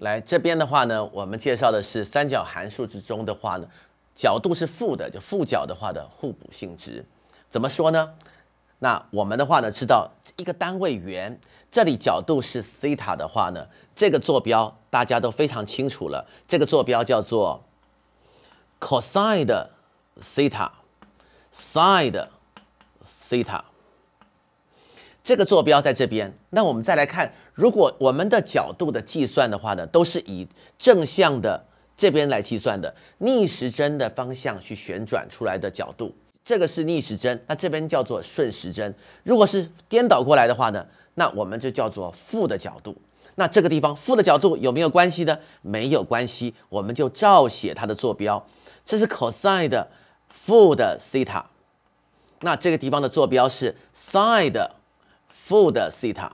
来这边的话呢，我们介绍的是三角函数之中的话呢，角度是负的，就负角的话的互补性质，怎么说呢？那我们的话呢，知道一个单位圆，这里角度是西塔的话呢，这个坐标大家都非常清楚了，这个坐标叫做 cosine 西塔，side 西塔。这个坐标在这边，那我们再来看，如果我们的角度的计算的话呢，都是以正向的这边来计算的，逆时针的方向去旋转出来的角度，这个是逆时针，那这边叫做顺时针。如果是颠倒过来的话呢，那我们就叫做负的角度。那这个地方负的角度有没有关系呢？没有关系，我们就照写它的坐标，这是 cosine 的负的西塔。那这个地方的坐标是 side。负的西塔，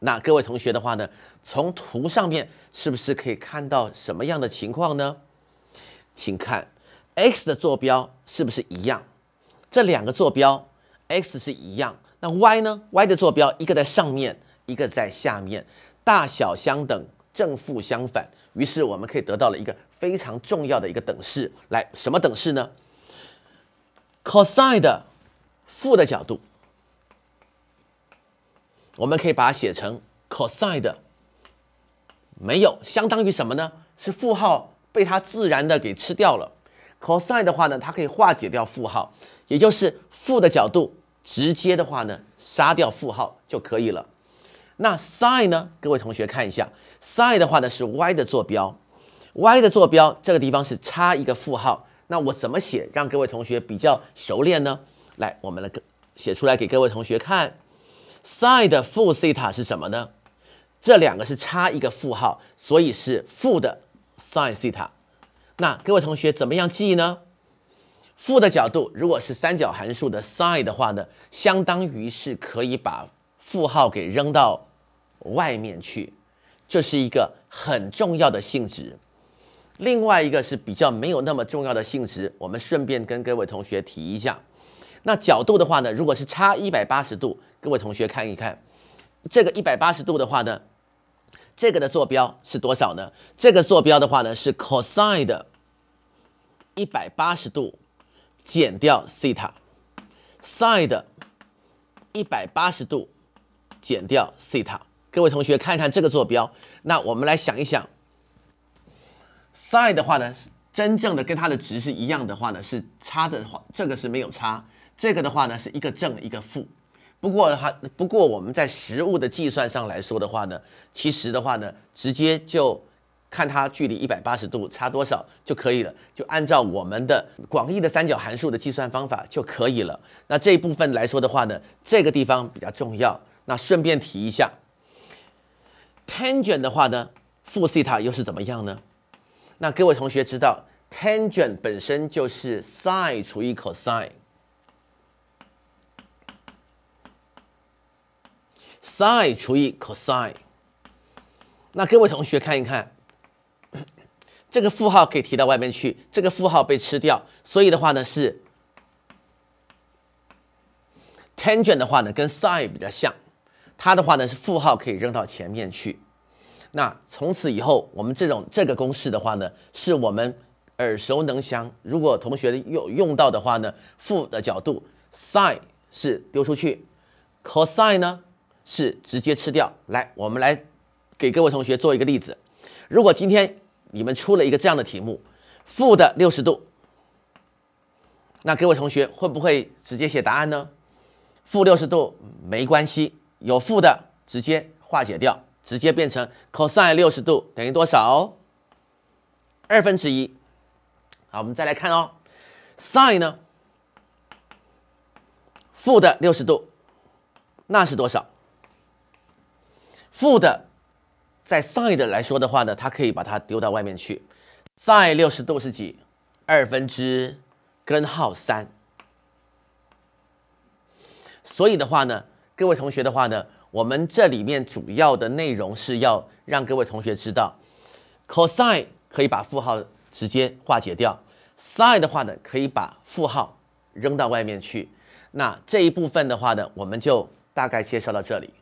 那各位同学的话呢，从图上面是不是可以看到什么样的情况呢？请看 x 的坐标是不是一样？这两个坐标 x 是一样，那 y 呢？y 的坐标一个在上面，一个在下面，大小相等，正负相反。于是我们可以得到了一个非常重要的一个等式，来什么等式呢？cosine 负的角度。我们可以把它写成 cosine，没有，相当于什么呢？是负号被它自然的给吃掉了。cosine 的话呢，它可以化解掉负号，也就是负的角度，直接的话呢，杀掉负号就可以了。那 sin 呢？各位同学看一下，sin 的话呢是 y 的坐标，y 的坐标这个地方是差一个负号。那我怎么写让各位同学比较熟练呢？来，我们来写出来给各位同学看。sin 的负西塔是什么呢？这两个是差一个负号，所以是负的 sin 西塔。那各位同学怎么样记呢？负的角度如果是三角函数的 sin 的话呢，相当于是可以把负号给扔到外面去，这是一个很重要的性质。另外一个是比较没有那么重要的性质，我们顺便跟各位同学提一下。那角度的话呢，如果是差一百八十度，各位同学看一看，这个一百八十度的话呢，这个的坐标是多少呢？这个坐标的话呢是 cosine 一百八十度减掉西塔 s i n 的一百八十度减掉西塔。各位同学看看这个坐标，那我们来想一想 s i n 的话呢是真正的跟它的值是一样的话呢是差的话，这个是没有差。这个的话呢是一个正一个负，不过的话，不过我们在实物的计算上来说的话呢，其实的话呢，直接就看它距离一百八十度差多少就可以了，就按照我们的广义的三角函数的计算方法就可以了。那这一部分来说的话呢，这个地方比较重要。那顺便提一下，tan g e n t 的话呢，负西塔又是怎么样呢？那各位同学知道，tan g e n t 本身就是 sin 除以 cosine。sin 除以 cosine，那各位同学看一看，这个负号可以提到外面去，这个负号被吃掉，所以的话呢是 tangent 的话呢跟 sin 比较像，它的话呢是负号可以扔到前面去。那从此以后，我们这种这个公式的话呢是我们耳熟能详。如果同学有用到的话呢，负的角度 sin 是丢出去，cosine 呢？是直接吃掉。来，我们来给各位同学做一个例子。如果今天你们出了一个这样的题目，负的六十度，那各位同学会不会直接写答案呢？负六十度没关系，有负的直接化解掉，直接变成 cosine 六十度等于多少？二分之一。好，我们再来看哦，sin 呢？负的六十度，那是多少？负的，在 sine 来说的话呢，它可以把它丢到外面去。sine 六十度是几？二分之根号三。所以的话呢，各位同学的话呢，我们这里面主要的内容是要让各位同学知道，cosine 可以把负号直接化解掉，sine 的话呢可以把负号扔到外面去。那这一部分的话呢，我们就大概介绍到这里。